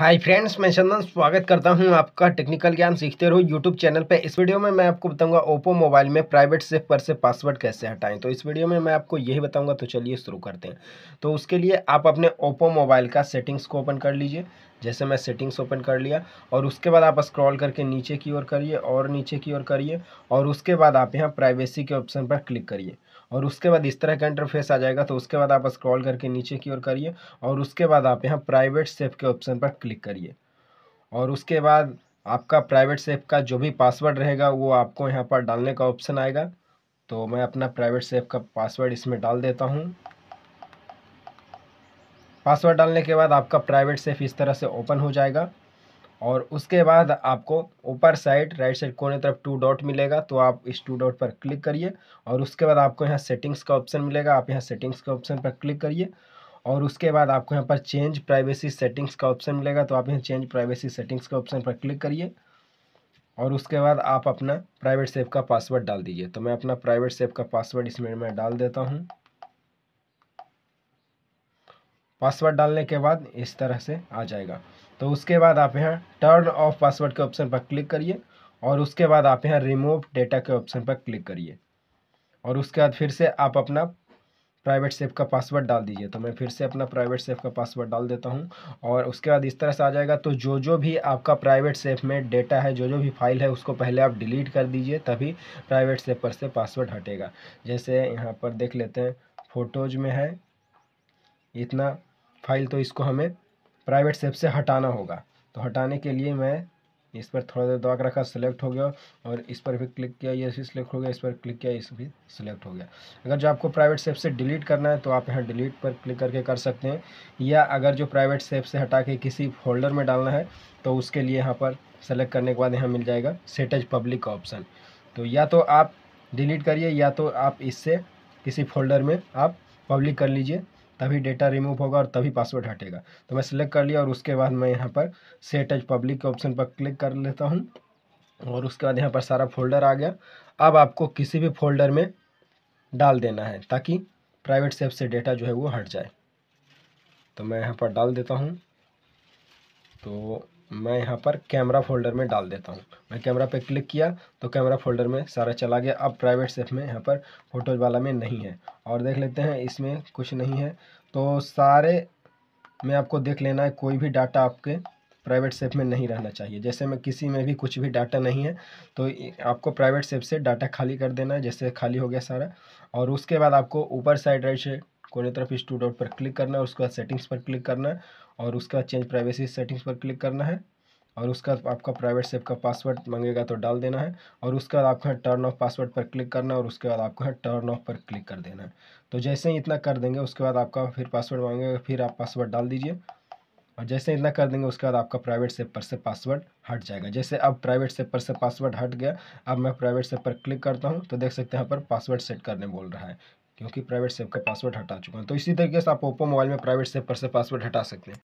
hi friends मैं चंदन स्वागत करता हूं आपका टेक्निकल ज्ञान सीखते रहो यूट्यूब चैनल पे इस वीडियो में मैं आपको बताऊंगा ओप्पो मोबाइल में प्राइवेट सेफ पर से पासवर्ड कैसे हटाएं तो इस वीडियो में मैं आपको यही बताऊंगा तो चलिए शुरू करते हैं तो उसके लिए आप अपने ओप्पो मोबाइल का सेटिंग्स को ओपन कर लीजिए जैसे मैं सेटिंग्स ओपन कर लिया और उसके बाद आप स्क्रॉल करके नीचे की ओर करिए और नीचे की ओर करिए और उसके बाद आप यहाँ प्राइवेसी के ऑप्शन पर क्लिक करिए और उसके बाद इस तरह का इंटरफेस आ जाएगा तो उसके बाद आप स्क्रॉल करके नीचे की ओर करिए और उसके बाद आप यहाँ प्राइवेट सेफ के ऑप्शन पर क्लिक करिए और उसके बाद आपका प्राइवेट सेफ का जो भी पासवर्ड रहेगा वो आपको यहाँ पर डालने का ऑप्शन आएगा तो मैं अपना प्राइवेट सेफ का पासवर्ड इसमें डाल देता हूँ पासवर्ड डालने के बाद आपका प्राइवेट सेफ इस तरह से ओपन हो जाएगा और उसके बाद आपको ऊपर साइड राइट साइड कोने तरफ टू डॉट मिलेगा तो आप इस टू डॉट पर क्लिक करिए और उसके बाद आपको यहाँ सेटिंग्स का ऑप्शन मिलेगा आप यहाँ सेटिंग्स के ऑप्शन पर क्लिक करिए और उसके बाद आपको यहाँ पर चेंज प्राइवेसी सेटिंग्स का ऑप्शन मिलेगा तो आप यहाँ चेंज प्राइवेसी सेटिंग्स के ऑप्शन पर क्लिक करिए और उसके बाद आप अपना प्राइवेट सेफ का पासवर्ड डाल दीजिए तो मैं अपना प्राइवेट सेफ का पासवर्ड इसमें मैं डाल देता हूँ पासवर्ड डालने के बाद इस तरह से आ जाएगा तो उसके बाद आप यहाँ टर्न ऑफ पासवर्ड के ऑप्शन पर क्लिक करिए और उसके बाद आप यहाँ रिमूव डेटा के ऑप्शन पर क्लिक करिए और उसके बाद फिर से आप अपना प्राइवेट सेफ का पासवर्ड डाल दीजिए तो मैं फिर से अपना प्राइवेट सेफ का पासवर्ड डाल देता हूँ और उसके बाद इस तरह से आ जाएगा तो जो जो भी आपका प्राइवेट सेफ में डेटा है जो जो भी फाइल है उसको पहले आप डिलीट कर दीजिए तभी प्राइवेट सेफ पर से पासवर्ड हटेगा जैसे यहाँ पर देख लेते हैं फ़ोटोज में है इतना फाइल तो इसको हमें प्राइवेट सेप से हटाना होगा तो हटाने के लिए मैं इस पर थोड़ा देर दबाकर रखा सेलेक्ट हो गया और इस पर भी क्लिक किया ये भी सिलेक्ट हो गया इस पर क्लिक किया इस भी सिलेक्ट हो गया अगर जो आपको प्राइवेट सेफ से डिलीट करना है तो आप यहाँ डिलीट पर क्लिक करके कर सकते हैं या अगर जो प्राइवेट सेफ से हटा के किसी फोल्डर में डालना है तो उसके लिए यहाँ पर सेलेक्ट करने के बाद यहाँ मिल जाएगा सेटेज पब्लिक का ऑप्शन तो या तो आप डिलीट करिए या तो आप इससे किसी फोल्डर में आप पब्लिक कर लीजिए तभी डेटा रिमूव होगा और तभी पासवर्ड हटेगा तो मैं सिलेक्ट कर लिया और उसके बाद मैं यहाँ पर सेट एज पब्लिक के ऑप्शन पर क्लिक कर लेता हूँ और उसके बाद यहाँ पर सारा फोल्डर आ गया अब आपको किसी भी फोल्डर में डाल देना है ताकि प्राइवेट सेफ से डेटा जो है वो हट जाए तो मैं यहाँ पर डाल देता हूँ तो मैं यहाँ पर कैमरा फोल्डर में डाल देता हूँ मैं कैमरा पे क्लिक किया तो कैमरा फोल्डर में सारा चला गया अब प्राइवेट सेफ में यहाँ पर फोटोज वाला में नहीं है और देख लेते हैं इसमें कुछ नहीं है तो सारे में आपको देख लेना है कोई भी डाटा आपके प्राइवेट सेफ में नहीं रहना चाहिए जैसे मैं किसी में भी कुछ भी डाटा नहीं है तो आपको प्राइवेट सेफ से डाटा खाली कर देना है जैसे खाली हो गया सारा और उसके बाद आपको ऊपर साइड राइट से कोने तरफ इस टू डॉट पर क्लिक करना है उसके बाद सेटिंग्स पर क्लिक करना है और उसके बाद चेंज प्राइवेसी सेटिंग्स पर क्लिक करना है और उसका आपका प्राइवेट सेफ का पासवर्ड मांगेगा तो डाल देना है और उसके बाद आपको टर्न ऑफ पासवर्ड पर क्लिक करना है और उसके बाद आपको टर्न ऑफ पर क्लिक कर देना है तो जैसे ही इतना कर देंगे उसके बाद आपका फिर पासवर्ड मांगेगा फिर आप पासवर्ड डाल दीजिए और जैसे इतना कर देंगे उसके बाद आपका प्राइवेट सेफ पर से पासवर्ड हट जाएगा जैसे अब प्राइवेट सेप पर से पासवर्ड हट गया अब मैं प्राइवेट सेप पर क्लिक करता हूँ तो देख सकते हैं यहाँ पर पासवर्ड सेट करने बोल रहा है क्योंकि प्राइवेट सेव का पासवर्ड हटा चुका है तो इसी तरीके से आप ओप्पो मोबाइल में प्राइवेट सेव पर से पासवर्ड हटा सकते हैं